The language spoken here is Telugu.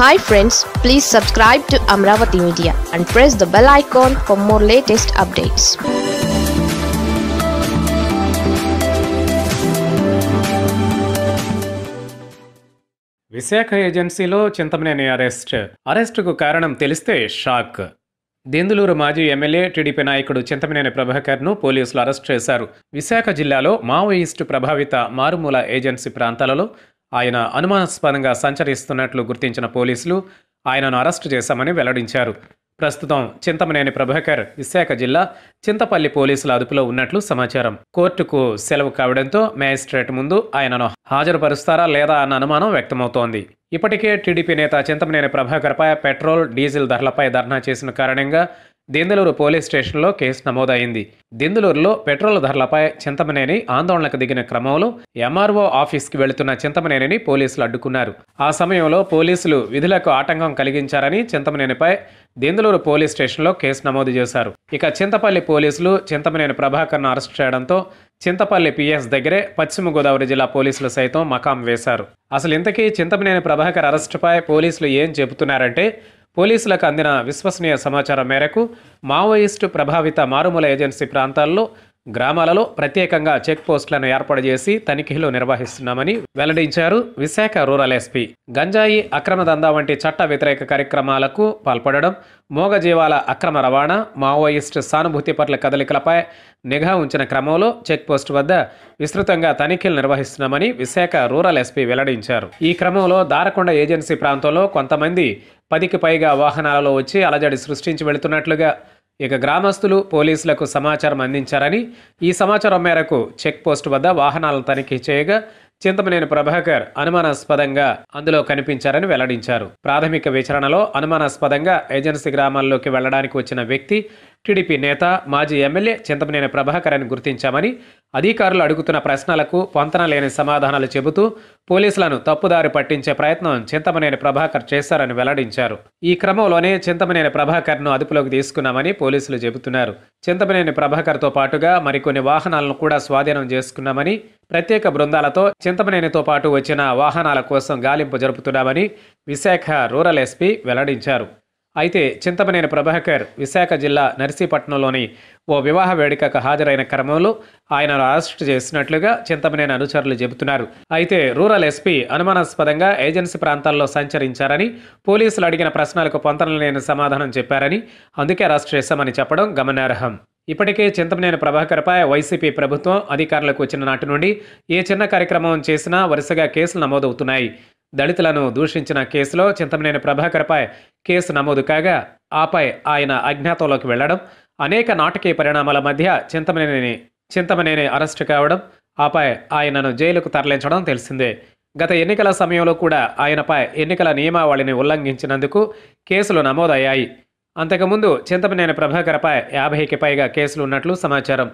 hi friends please subscribe to Amaravati media and press the bell icon for more latest updates Visakha ఏజెన్సీలో చింతమనేని అరెస్ట్ అరెస్టుకు కారణం తెలిస్తే షాక్ దెందులూరు మాజీ ఎమ్మెల్యే టీడీపీ నాయకుడు చింతమనేని ప్రభాకర్ను పోలీసులు అరెస్ట్ చేశారు విశాఖ జిల్లాలో మావోయిస్టు ప్రభావిత మారుమూల ఏజెన్సీ ప్రాంతాలలో ఆయన అనుమానాస్పదంగా సంచరిస్తున్నట్లు గుర్తించిన పోలీసులు ఆయనను అరెస్టు చేశామని వెల్లడించారు ప్రస్తుతం చింతమనేని ప్రభాకర్ విశాఖ జిల్లా చింతపల్లి పోలీసుల అదుపులో ఉన్నట్లు సమాచారం కోర్టుకు సెలవు కావడంతో మ్యాజిస్ట్రేట్ ముందు ఆయనను హాజరుపరుస్తారా లేదా అన్న అనుమానం వ్యక్తమవుతోంది ఇప్పటికే టీడీపీ నేత చింతమనేని ప్రభాకర్పై పెట్రోల్ డీజిల్ ధరలపై ధర్నా చేసిన కారణంగా దిందలూరు పోలీస్ స్టేషన్లో కేసు నమోదైంది దెందులూరులో పెట్రోల్ ధరలపై చింతమనేని ఆందోళనకు దిగిన క్రమంలో ఎంఆర్ఓ ఆఫీస్కి వెళుతున్న చింతమనేనిని పోలీసులు అడ్డుకున్నారు ఆ సమయంలో పోలీసులు విధులకు ఆటంకం కలిగించారని చింతమనేనిపై దెందులూరు పోలీస్ స్టేషన్లో కేసు నమోదు చేశారు ఇక చింతపల్లి పోలీసులు చింతమనేని ప్రభాకర్ను అరెస్ట్ చేయడంతో చింతపల్లి పిఎస్ దగ్గరే పశ్చిమ గోదావరి జిల్లా పోలీసులు సైతం మకాం వేశారు అసలు ఇంతకీ చింతమనేని ప్రభాకర్ అరెస్టుపై పోలీసులు ఏం చెబుతున్నారంటే పోలీసులకు అందిన విశ్వసనీయ సమాచారం మేరకు మావోయిస్టు ప్రభావిత మారుమూల ఏజెన్సీ ప్రాంతాల్లో గ్రామాలలో ప్రత్యేకంగా చెక్ పోస్టులను ఏర్పాటు చేసి తనిఖీలు నిర్వహిస్తున్నామని వెల్లడించారు విశాఖ రూరల్ ఎస్పీ గంజాయి అక్రమ దందా వంటి చట్ట వ్యతిరేక కార్యక్రమాలకు పాల్పడడం మోగజీవాల అక్రమ రవాణా మావోయిస్ట్ సానుభూతి పట్ల కదలికలపై నిఘా ఉంచిన క్రమంలో చెక్ పోస్ట్ వద్ద విస్తృతంగా తనిఖీలు నిర్వహిస్తున్నామని విశాఖ రూరల్ ఎస్పీ వెల్లడించారు ఈ క్రమంలో దారకొండ ఏజెన్సీ ప్రాంతంలో కొంతమంది పదికి పైగా వాహనాలలో వచ్చి అలజడి సృష్టించి వెళుతున్నట్లుగా ఇక గ్రామస్తులు పోలీసులకు సమాచారం అందించారని ఈ సమాచారం మేరకు చెక్ పోస్ట్ వద్ద వాహనాలను తనిఖీ చేయగా చింతమనేని ప్రభాకర్ అనుమానాస్పదంగా అందులో కనిపించారని వెల్లడించారు ప్రాథమిక విచారణలో అనుమానాస్పదంగా ఏజెన్సీ గ్రామాల్లోకి వెళ్లడానికి వచ్చిన వ్యక్తి టీడీపీ నేత మాజీ ఎమ్మెల్యే చింతమనేని ప్రభాకర్ అని గుర్తించామని అధికారులు అడుగుతున్న ప్రశ్నలకు పొంతన లేని సమాధానాలు చెబుతూ పోలీసులను తప్పుదారి పట్టించే ప్రయత్నం చింతమనేని ప్రభాకర్ చేశారని వెల్లడించారు ఈ క్రమంలోనే చింతమనేని ప్రభాకర్ను అదుపులోకి తీసుకున్నామని పోలీసులు చెబుతున్నారు చింతమనేని ప్రభాకర్తో పాటుగా మరికొన్ని వాహనాలను కూడా స్వాధీనం చేసుకున్నామని ప్రత్యేక బృందాలతో చింతమనేనితో పాటు వచ్చిన వాహనాల కోసం గాలింపు జరుపుతున్నామని విశాఖ రూరల్ ఎస్పీ వెల్లడించారు అయితే చింతమనేని ప్రభాకర్ విశాఖ జిల్లా నర్సీపట్నంలోని ఓ వివాహ వేడుకకు హాజరైన క్రమంలో ఆయనను అరెస్టు చేసినట్లుగా చింతమనేని అనుచరులు చెబుతున్నారు అయితే రూరల్ ఎస్పీ అనుమానాస్పదంగా ఏజెన్సీ ప్రాంతాల్లో సంచరించారని పోలీసులు అడిగిన ప్రశ్నలకు పొంతనలేని సమాధానం చెప్పారని అందుకే అరెస్టు చేశామని చెప్పడం గమనార్హం ఇప్పటికే చింతమనేని ప్రభాకర్పై వైసీపీ ప్రభుత్వం అధికారులకు వచ్చిన నాటి నుండి ఏ చిన్న కార్యక్రమం చేసినా వరుసగా కేసులు నమోదవుతున్నాయి దళితులను దూషించిన కేసులో చింతమనేని ప్రభాకర్పై కేసు నమోదు కాగా ఆపై ఆయన అజ్ఞాతంలోకి వెళ్లడం అనేక నాటకీయ పరిణామాల మధ్య చింతమనేని చింతమనేని అరెస్టు కావడం ఆపై ఆయనను జైలుకు తరలించడం తెలిసిందే గత ఎన్నికల సమయంలో కూడా ఆయనపై ఎన్నికల నియమావళిని ఉల్లంఘించినందుకు కేసులు నమోదయ్యాయి అంతకుముందు చింతమనేని ప్రభాకర్పై యాభైకి పైగా కేసులు ఉన్నట్లు సమాచారం